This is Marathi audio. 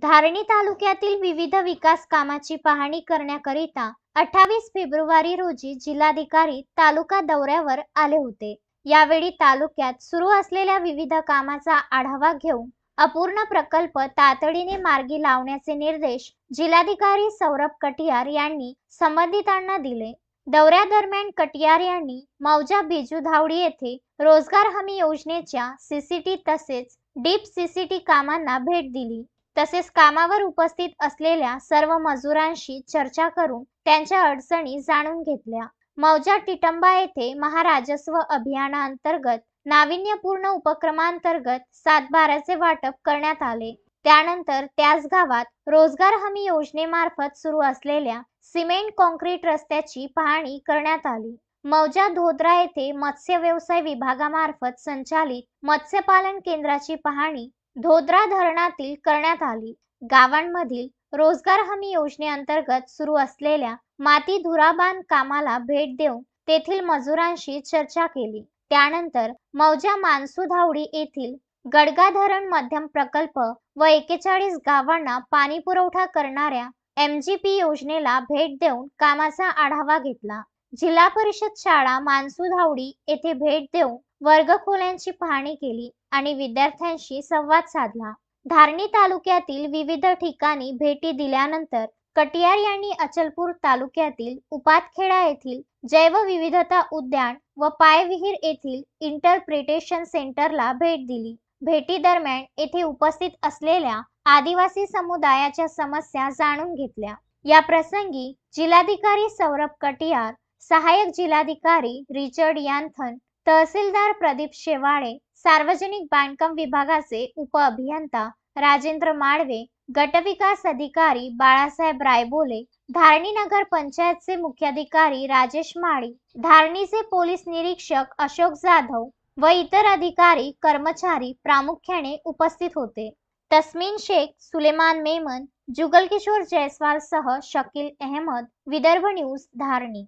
धारणी तालुक्यातील विविध विकास कामाची पाहणी करण्याकरिता अठ्ठावीस फेब्रुवारी रोजी जिल्हाधिकारी तालुका दौऱ्यावर आले होते यावेळी तालुक्यात सुरू असलेल्या विविध कामाचा आढावा घेऊन अपूर्ण प्रकल्प तातडीने मार्गी लावण्याचे निर्देश जिल्हाधिकारी सौरभ कटियार यांनी संबंधितांना दिले दौऱ्यादरम्यान कटियार यांनी मौजा बिजू धावडी येथे रोजगार हमी योजनेच्या सीसीटी तसेच डीप सीसीटी कामांना भेट दिली तसेच कामावर उपस्थित असलेल्या सर्व मजुरांशी चर्चा करून त्यांच्या अडचणी जाणून घेतल्या मौजा टिटंबा येथे महाराजस्व अभियानाअंतर्गत नाविन्यपूर्ण उपक्रमांतर्गत सातबाराचे वाटप करण्यात आले त्यानंतर त्याच गावात रोजगार हमी योजनेमार्फत सुरू असलेल्या सिमेंट कॉन्क्रीट रस्त्याची पाहणी करण्यात आली मौजा धोद्रा येथे मत्स्य व्यवसाय विभागामार्फत संचालित मत्स्यपालन केंद्राची पाहणी धोद्रा धरणातील करण्यात आली गावांमधील रोजगार हमी योजनेअंतर्गत सुरू असलेल्या माती धुराबान कामाला भेट देऊन तेथील मजुरांशी चर्चा केली त्यानंतर मौजा मानसू धावडी येथील गडगा धरण मध्यम प्रकल्प व एकेचाळीस गावांना पाणी पुरवठा करणाऱ्या एम जी पी योजनेला भेट देऊन कामाचा आढावा घेतला जिल्हा परिषद शाळा मानसू धावडी येथे भेट देऊन वर्गखोल्यांची पाहणी केली आणि विद्यार्थ्यांशी संवाद साधला धारणी तालुक्यातील विविध ठिकाणी भेटी दिल्यानंतर कटियार यांनी अचलपूर तालुक्यातील उपातखेडा येथील जैवविविधता उद्यान व पायविहीर येथील इंटरप्रिटेशन सेंटरला भेट दिली भेटी दरम्यान येथे उपस्थित असलेल्या आदिवासी समुदायाच्या समस्या जाणून घेतल्या या प्रसंगी जिल्हाधिकारी सौरभ कटियार सहायक जिल्हाधिकारी रिचर्ड यांथन तहसीलदार प्रदीप शेवाळे सार्वजनिक बांधकाम विभागाचे उप अभियंता राजेंद्र माळवे गटविकास अधिकारी बाळासाहेब रायबोले धारणी नगर पंचायतचे मुख्याधिकारी राजेश माळी धारणीचे पोलीस निरीक्षक अशोक जाधव व इतर अधिकारी कर्मचारी प्रामुख्याने उपस्थित होते तस्मिन शेख सुलेमान मेमन जुगल किशोर जयस्वाल सह शकील अहमद विदर्भ न्यूज धारणी